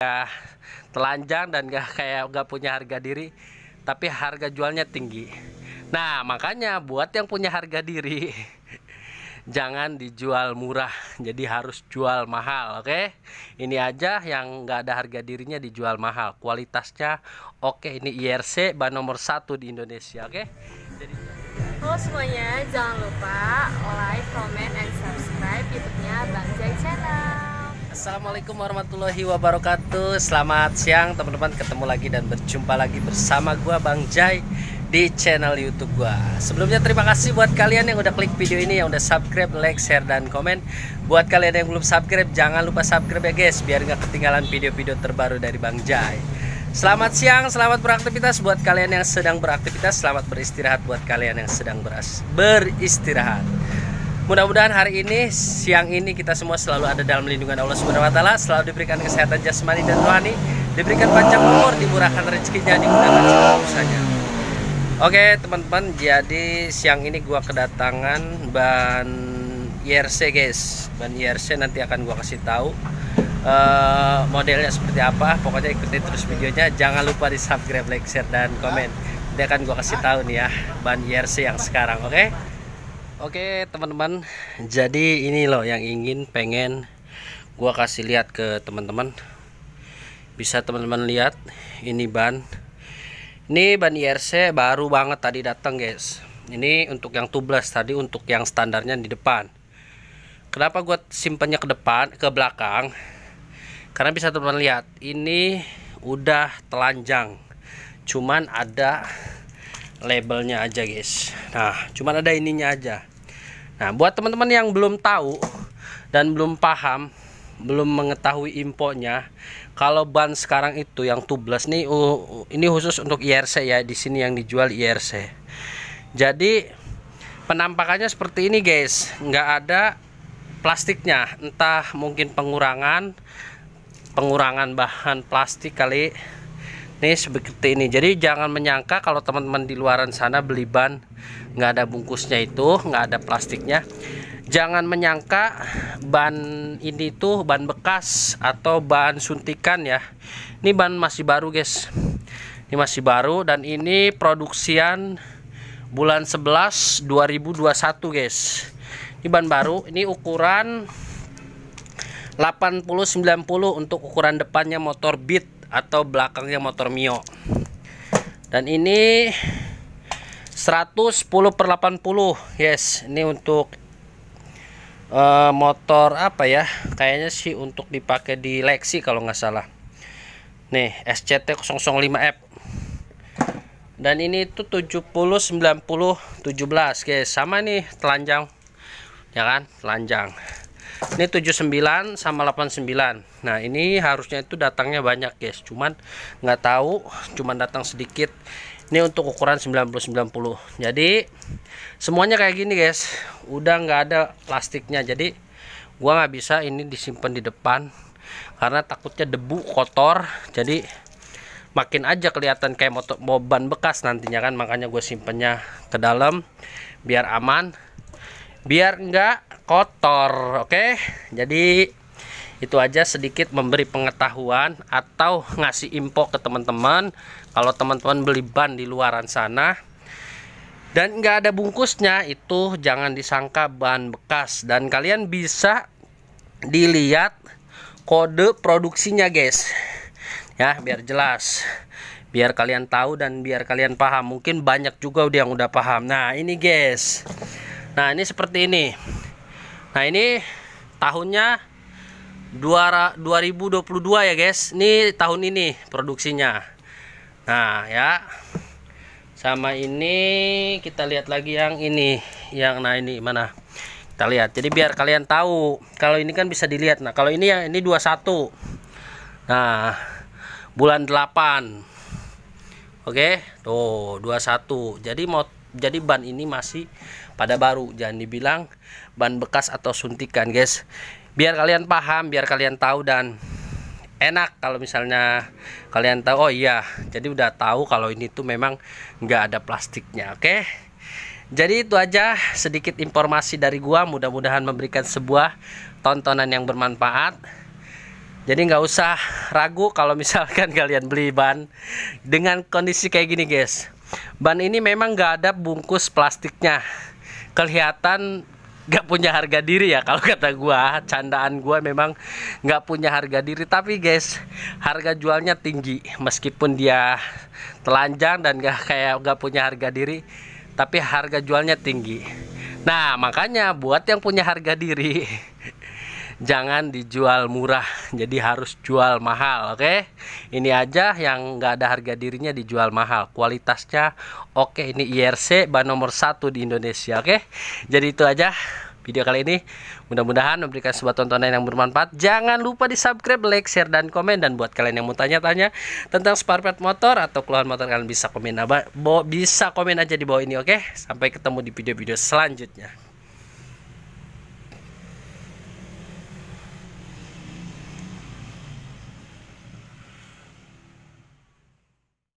gak telanjang dan gak kayak gak punya harga diri tapi harga jualnya tinggi nah makanya buat yang punya harga diri jangan dijual murah jadi harus jual mahal oke okay? ini aja yang nggak ada harga dirinya dijual mahal kualitasnya oke okay, ini IRC ban nomor satu di Indonesia oke okay? jadi Halo semuanya, jangan lupa like, comment, and subscribe YouTube-nya Bang Jai Channel. Assalamualaikum warahmatullahi wabarakatuh Selamat siang teman-teman Ketemu lagi dan berjumpa lagi bersama gue Bang Jai Di channel youtube gue Sebelumnya terima kasih buat kalian yang udah klik video ini Yang udah subscribe, like, share, dan komen Buat kalian yang belum subscribe Jangan lupa subscribe ya guys Biar gak ketinggalan video-video terbaru dari Bang Jai Selamat siang, selamat beraktivitas buat kalian yang sedang beraktivitas, selamat beristirahat buat kalian yang sedang beras beristirahat. Mudah-mudahan hari ini, siang ini kita semua selalu ada dalam lindungan Allah Subhanahu wa taala, selalu diberikan kesehatan jasmani dan rohani, diberikan panjang umur, dimurahkan rezekinya, dimudahkan segala urusannya. Oke, teman-teman, jadi siang ini gua kedatangan ban YRC, guys. Ban YRC nanti akan gua kasih tahu uh, modelnya seperti apa. Pokoknya ikuti terus videonya. Jangan lupa di-subscribe, like, share dan komen. Dia akan gua kasih tahu nih ya ban YRC yang sekarang, oke? Okay? Oke teman-teman jadi ini loh yang ingin pengen gua kasih lihat ke teman-teman bisa teman-teman lihat ini ban ini ban IRC baru banget tadi datang guys ini untuk yang tubeless tadi untuk yang standarnya di depan kenapa gua simpannya ke depan ke belakang karena bisa teman-teman lihat ini udah telanjang cuman ada labelnya aja guys nah cuman ada ininya aja Nah, buat teman-teman yang belum tahu dan belum paham, belum mengetahui impornya, kalau ban sekarang itu yang tubeless nih uh, ini khusus untuk IRC ya, di sini yang dijual IRC. Jadi penampakannya seperti ini guys, nggak ada plastiknya, entah mungkin pengurangan pengurangan bahan plastik kali nih seperti ini jadi jangan menyangka kalau teman-teman di luaran sana beli ban nggak ada bungkusnya itu nggak ada plastiknya jangan menyangka ban ini tuh ban bekas atau ban suntikan ya ini ban masih baru guys ini masih baru dan ini produksian bulan 11 2021 guys ini ban baru ini ukuran 80-90 untuk ukuran depannya motor Beat atau belakangnya motor Mio dan ini 110 per 80 yes ini untuk uh, motor apa ya kayaknya sih untuk dipakai di Lexi kalau nggak salah nih SCT 005F dan ini itu 70 90 17 guys sama nih telanjang ya kan telanjang ini 79 sama 89 nah ini harusnya itu datangnya banyak guys cuman nggak tahu cuman datang sedikit ini untuk ukuran 90-90 jadi semuanya kayak gini guys udah nggak ada plastiknya jadi gua nggak bisa ini disimpan di depan karena takutnya debu kotor jadi makin aja kelihatan kayak motor ban bekas nantinya kan makanya gue simpennya ke dalam biar aman biar nggak kotor oke jadi itu aja sedikit memberi pengetahuan atau ngasih info ke teman-teman kalau teman-teman beli ban di luaran sana dan nggak ada bungkusnya itu jangan disangka ban bekas dan kalian bisa dilihat kode produksinya guys ya biar jelas biar kalian tahu dan biar kalian paham mungkin banyak juga udah yang udah paham nah ini guys nah ini seperti ini nah ini tahunnya 2022 ya guys ini tahun ini produksinya nah ya sama ini kita lihat lagi yang ini yang nah ini mana kita lihat jadi biar kalian tahu kalau ini kan bisa dilihat nah kalau ini ya ini 21 nah bulan 8 oke tuh 21 jadi mau jadi ban ini masih pada baru jangan dibilang ban bekas atau suntikan guys biar kalian paham biar kalian tahu dan enak kalau misalnya kalian tahu oh iya jadi udah tahu kalau ini tuh memang nggak ada plastiknya oke okay? Jadi itu aja sedikit informasi dari gua mudah-mudahan memberikan sebuah tontonan yang bermanfaat. Jadi nggak usah ragu kalau misalkan kalian beli ban dengan kondisi kayak gini guys ban ini memang nggak ada bungkus plastiknya kelihatan nggak punya harga diri ya kalau kata gua candaan gua memang nggak punya harga diri tapi guys harga jualnya tinggi meskipun dia telanjang dan nggak kayak nggak punya harga diri tapi harga jualnya tinggi nah makanya buat yang punya harga diri jangan dijual murah jadi harus jual mahal oke okay? ini aja yang nggak ada harga dirinya dijual mahal kualitasnya oke okay, ini IRC ban nomor satu di Indonesia oke okay? jadi itu aja video kali ini mudah-mudahan memberikan sebuah tontonan yang bermanfaat jangan lupa di subscribe like share dan komen dan buat kalian yang mau tanya-tanya tentang spare part motor atau keluhan motor kalian bisa komen apa bisa komen aja di bawah ini oke okay? sampai ketemu di video-video selanjutnya